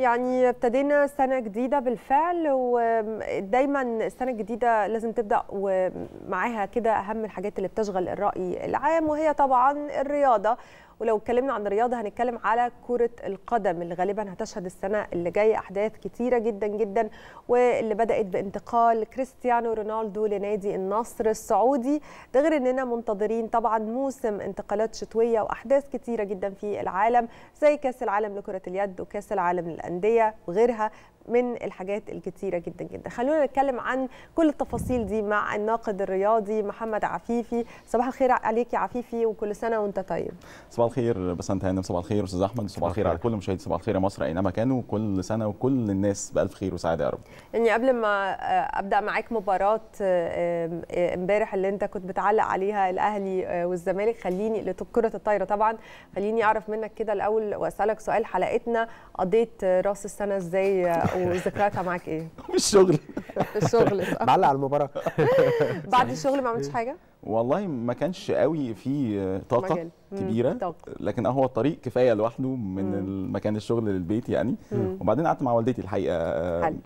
يعني ابتدينا سنة جديدة بالفعل ودايما السنة الجديدة لازم تبدأ ومعاها كده أهم الحاجات اللي بتشغل الرأي العام وهي طبعا الرياضة ولو اتكلمنا عن الرياضه هنتكلم على كره القدم اللي غالبا هتشهد السنه اللي جايه احداث كتيره جدا جدا واللي بدات بانتقال كريستيانو رونالدو لنادي النصر السعودي ده غير اننا منتظرين طبعا موسم انتقالات شتويه واحداث كتيره جدا في العالم زي كاس العالم لكره اليد وكاس العالم للانديه وغيرها من الحاجات الكتيره جدا جدا خلونا نتكلم عن كل التفاصيل دي مع الناقد الرياضي محمد عفيفي صباح الخير عليك يا عفيفي وكل سنه وانت طيب صباح الخير بس انت هنا صباح الخير استاذ احمد صباح الخير على كل مشاهدي صباح الخير يا مصر اينما كانوا كل سنه وكل الناس بالف خير وسعاده يا رب يعني قبل ما آه، ابدا معاك مباراه آه، آه، امبارح اللي انت كنت بتعلق عليها الاهلي والزمالك خليني كره الطايره طبعا خليني اعرف منك كده الاول واسالك سؤال حلقتنا قضيت راس السنه ازاي وذكرياتها معاك ايه؟ في الشغل في الشغل صح معلق على المباراه بعد الشغل ما عملتش حاجه؟ والله ما كانش قوي في طاقه كبيره لكن هو الطريق كفايه لوحده من مكان الشغل للبيت يعني وبعدين قعدت مع والدتي الحقيقه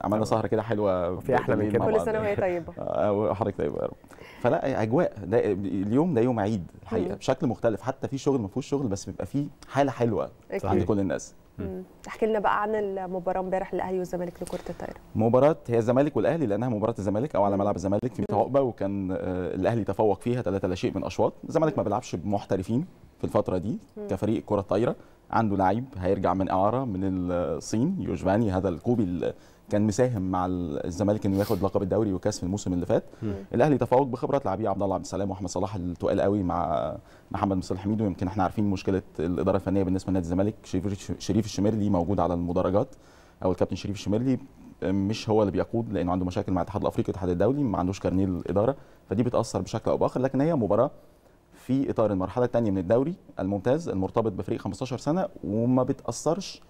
عملنا سهره كده حلوه في احلى من كده كل سنه وهي طيبه آه، وحضرتك طيبه يا رب فلا اجواء ده اليوم ده يوم عيد الحقيقه بشكل مختلف حتى في شغل ما فيهوش شغل بس بيبقى فيه حاله حلوه عند كل الناس احكي لنا بقى عن المباراه امبارح الاهلي والزمالك لكره الطايره مباراه هي الزمالك والاهلي لانها مباراه الزمالك او على ملعب الزمالك في عقبه وكان آه، الاهلي تفوق فيها 3 لا شيء من اشواط الزمالك ما بيلعبش بمحترفين في الفتره دي كفريق كره طايره عنده لعيب هيرجع من اعاره من الصين يوجفاني هذا الكوبي اللي كان مساهم مع الزمالك انه ياخد لقب الدوري والكاس في الموسم اللي فات م. الاهلي تفوق بخبرات لاعبيه عبد الله عبد السلام واحمد صلاح التقال قوي مع محمد مصطفى الحميد ويمكن احنا عارفين مشكله الاداره الفنيه بالنسبه لنادي الزمالك شريف الشميرلي موجود على المدرجات او الكابتن شريف الشميرلي مش هو اللي بيقود لانه عنده مشاكل مع الاتحاد الافريقي والاتحاد الدولي ما عندوش كارنيه الاداره فدي بتاثر بشكل او باخر لكن هي مباراه في اطار المرحله الثانيه من الدوري الممتاز المرتبط بفريق 15 سنه وما بتاثرش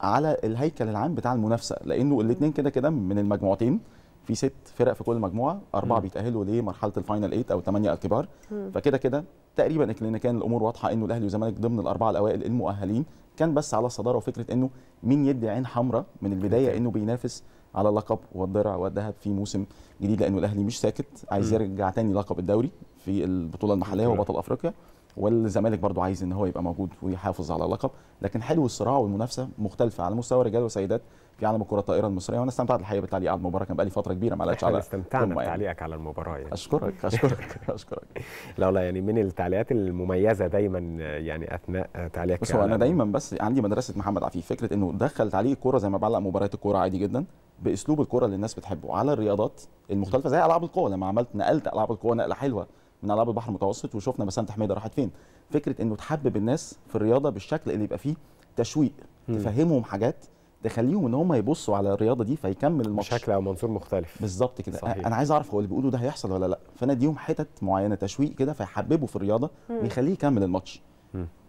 على الهيكل العام بتاع المنافسه لانه الاثنين كده كده من المجموعتين في ست فرق في كل مجموعه اربعه بيتاهلوا لمرحله الفاينل 8 او ثمانيه الكبار فكده كده تقريبا لان كان الامور واضحه انه الاهلي والزمالك ضمن الاربعه الاوائل المؤهلين كان بس على الصداره وفكره انه مين يدي عين حمراء من البدايه انه بينافس على اللقب والدرع والذهب في موسم جديد لانه الاهلي مش ساكت عايز يرجع تاني لقب الدوري في البطوله المحليه وبطل افريقيا والزمالك برضو عايز ان هو يبقى موجود ويحافظ على اللقب لكن حلو الصراع والمنافسه مختلفه على مستوى رجال وسيدات في عالم الكره الطائره المصريه وانا استمتعت الحقيقه بالتعليق على المباراه كان بقالي فتره كبيره ما لقيتش على استمتعنا يعني. بتعليقك على المباراه يعني اشكرك اشكرك اشكرك لا لا يعني من التعليقات المميزه دايما يعني اثناء تعليقك بس هو انا دايما بس عندي مدرسه محمد عفيف فكره انه دخل تعليق الكوره زي ما بعلق مباريات الكوره عادي جدا باسلوب الكوره اللي الناس بتحبه على الرياضات المختلفه زي العاب القوه لما عملت نقلت العاب القوه نقله حلوه من العاب البحر المتوسط وشفنا بسنت حميده راحت فين فكره انه تحبب الناس في الرياضه بالشكل اللي يبقى فيه تشويق تفهمهم حاجات تخليهم ان هم يبصوا على الرياضه دي فيكمل الماتش بشكل او منظور مختلف بالظبط كده انا عايز اعرف هو اللي بيقوله ده هيحصل ولا لا فانا اديهم حتت معينه تشويق كده فيحببوا في الرياضه ويخليه يكمل الماتش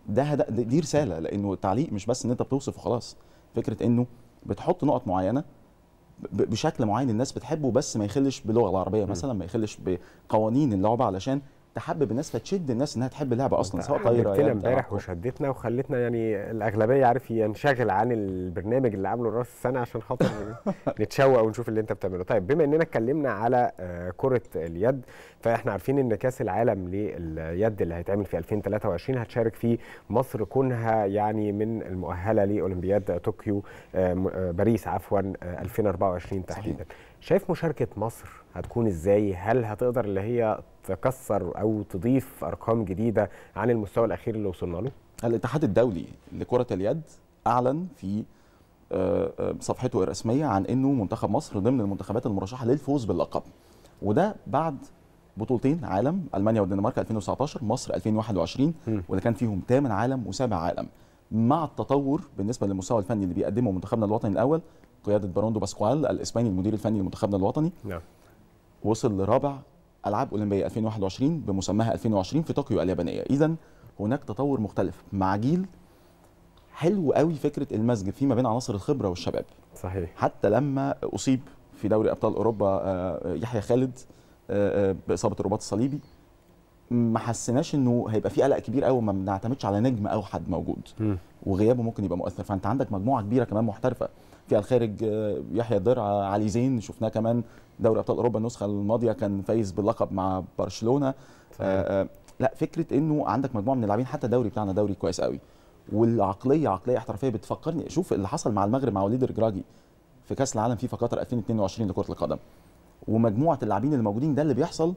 ده هد... دي رساله لانه التعليق مش بس ان انت بتوصف وخلاص فكره انه بتحط نقط معينه بشكل معين الناس بتحبه بس ما يخلش باللغه العربيه مثلا ما يخلش بقوانين اللعبه علشان تحبب الناس فتشد الناس انها تحب اللعبه اصلا سواء طايره يعني امبارح وشدتنا وخلتنا يعني الاغلبيه عارف ينشغل عن البرنامج اللي عامله راس السنه عشان خاطر نتشوق ونشوف اللي انت بتعمله طيب بما اننا اتكلمنا على آه، كره اليد فاحنا عارفين ان كاس العالم لليد اللي هيتعمل في 2023 هتشارك فيه مصر كونها يعني من المؤهله لاولمبياد طوكيو آه، آه، باريس عفوا 2024 تحديدا شايف مشاركه مصر هتكون ازاي هل هتقدر اللي هي تكسر او تضيف ارقام جديده عن المستوى الاخير اللي وصلنا له؟ الاتحاد الدولي لكره اليد اعلن في آه، آه، صفحته الرسميه عن انه منتخب مصر ضمن المنتخبات المرشحه للفوز باللقب وده بعد بطولتين عالم المانيا والدنمارك 2019 مصر 2021 واللي كان فيهم ثامن عالم وسابع عالم مع التطور بالنسبه للمستوى الفني اللي بيقدمه منتخبنا الوطني الاول قياده باروندو باسكوال الاسباني المدير الفني لمنتخبنا الوطني نعم. وصل لرابع العاب اولمبيه 2021 بمسماها 2020 في طوكيو اليابانيه اذا هناك تطور مختلف مع جيل حلو قوي فكره المزج فيما بين عناصر الخبره والشباب صحيح حتى لما اصيب في دوري ابطال اوروبا آه، يحيى خالد آه، آه، باصابه الرباط الصليبي ما حسيناش انه هيبقى في قلق كبير قوي ما بنعتمدش على نجم او حد موجود وغيابه ممكن يبقى مؤثر فانت عندك مجموعه كبيره كمان محترفه في الخارج آه، يحيى الدرع علي زين شفناه كمان دوري ابطال اوروبا النسخه الماضيه كان فايز باللقب مع برشلونه آه، آه، لا فكره انه عندك مجموعه من اللاعبين حتى الدوري بتاعنا دوري كويس قوي والعقليه عقليه احترافيه بتفكرني شوف اللي حصل مع المغرب مع وليد رجراجي في كاس العالم فيفا قطر 2022 لكره القدم ومجموعه اللاعبين الموجودين ده اللي بيحصل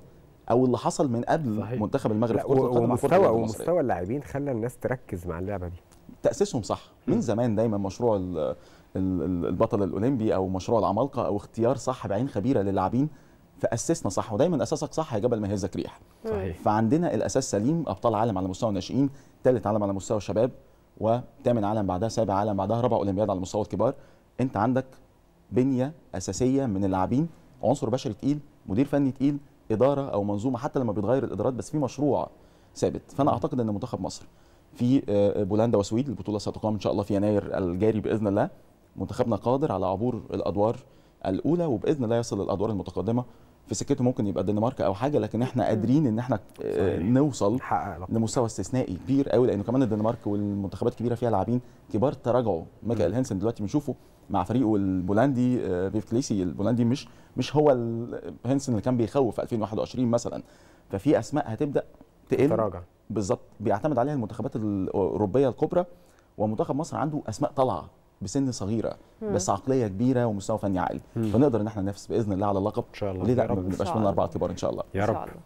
او اللي حصل من قبل صحيح. منتخب المغرب كره ومستوى ومستوى اللاعبين خلى الناس تركز مع اللعبه دي تاسيسهم صح من زمان دايما مشروع البطل الاولمبي او مشروع العمالقه او اختيار صح بعين خبيره للاعبين فاسسنا صح ودايما اساسك صح يا جبل ما يهزك ريح صحيح فعندنا الاساس سليم ابطال عالم على مستوى الناشئين ثالث عالم على مستوى الشباب وثامن عالم بعدها سابع عالم بعدها رابع اولمبياد على مستوى الكبار انت عندك بنيه اساسيه من اللاعبين عنصر بشري تقيل مدير فني تقيل اداره او منظومه حتى لما بيتغير الادارات بس في مشروع ثابت فانا اعتقد ان منتخب مصر في آه، بولندا وسويد البطوله ستقام ان شاء الله في يناير الجاري باذن الله منتخبنا قادر على عبور الادوار الاولى وباذن الله يصل للادوار المتقدمه في سكته ممكن يبقى الدنمارك او حاجه لكن احنا قادرين ان احنا آه، صحيح. نوصل لمستوى استثنائي كبير قوي لانه كمان الدنمارك والمنتخبات الكبيره فيها لاعبين كبار تراجعوا ميكال هانسن دلوقتي بنشوفه مع فريقه البولندي بيف آه، كليسي البولندي مش مش هو هانسن اللي كان بيخوف في 2021 مثلا ففي اسماء هتبدا تقل تراجع بالظبط بيعتمد عليها المنتخبات الاوروبيه الكبرى ومنتخب مصر عنده اسماء طالعه بسن صغيره مم. بس عقليه كبيره ومستوى فني عالي فنقدر ان احنا ننافس باذن الله على اللقب ان شاء الله ليه لا ما بنبقاش من اربعه كبار ان شاء الله يا رب